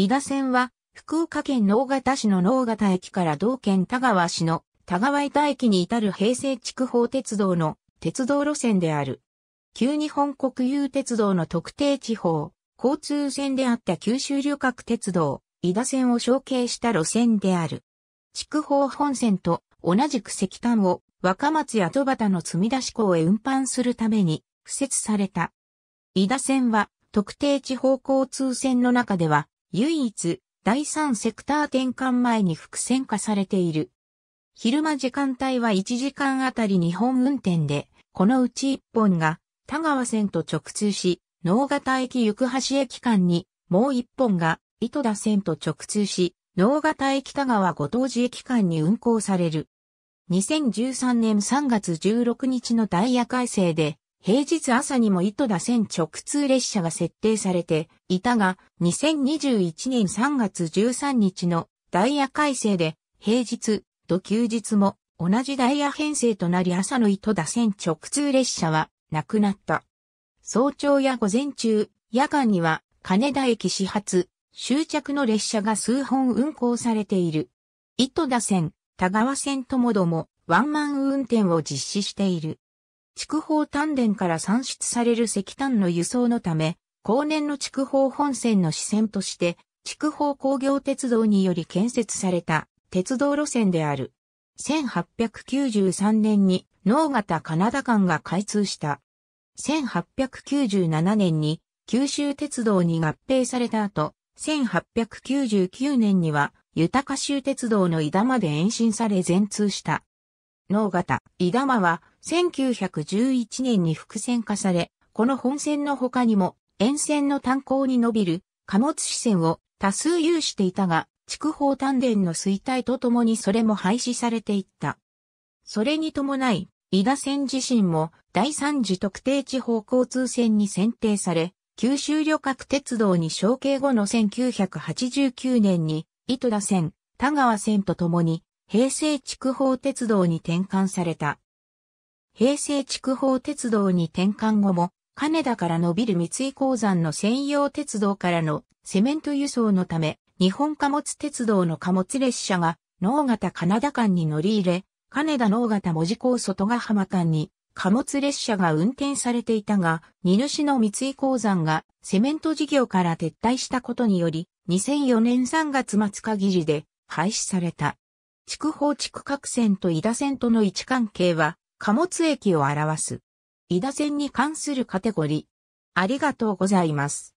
伊田線は、福岡県能形市の能形駅から同県田川市の田川板駅に至る平成筑豊鉄道の鉄道路線である。旧日本国有鉄道の特定地方、交通線であった九州旅客鉄道、伊田線を承継した路線である。筑豊本線と同じく石炭を若松や戸端の積み出し港へ運搬するために敷設された。伊田線は特定地方交通線の中では唯一、第三セクター転換前に複線化されている。昼間時間帯は1時間あたり2本運転で、このうち1本が田川線と直通し、能形駅行橋駅間に、もう1本が糸田線と直通し、能形駅田川ご当寺駅間に運行される。2013年3月16日のダイヤ改正で、平日朝にも糸田線直通列車が設定されていたが、2021年3月13日のダイヤ改正で、平日と休日も同じダイヤ編成となり朝の糸田線直通列車はなくなった。早朝や午前中、夜間には金田駅始発、終着の列車が数本運行されている。糸田線、田川線ともどもワンマン運転を実施している。筑豊丹田から産出される石炭の輸送のため、後年の筑豊本線の支線として、筑豊工業鉄道により建設された鉄道路線である。1893年に農型カナダ間が開通した。1897年に九州鉄道に合併された後、1899年には豊州鉄道の井田まで延伸され全通した。農型、井田は1911年に複線化され、この本線の他にも沿線の炭鉱に伸びる貨物支線を多数有していたが、筑豊炭田の衰退とともにそれも廃止されていった。それに伴い、伊田線自身も第三次特定地方交通線に選定され、九州旅客鉄道に承継後の1989年に、糸田線、田川線とともに、平成筑豊鉄道に転換された。平成筑豊鉄道に転換後も、金田から伸びる三井鉱山の専用鉄道からのセメント輸送のため、日本貨物鉄道の貨物列車が、能カ金田間に乗り入れ、金田能型門司港外ヶ浜間に貨物列車が運転されていたが、荷主の三井鉱山がセメント事業から撤退したことにより、2004年3月末限りで廃止された。筑豊地区各線と井田線との位置関係は貨物駅を表す。伊田線に関するカテゴリー。ありがとうございます。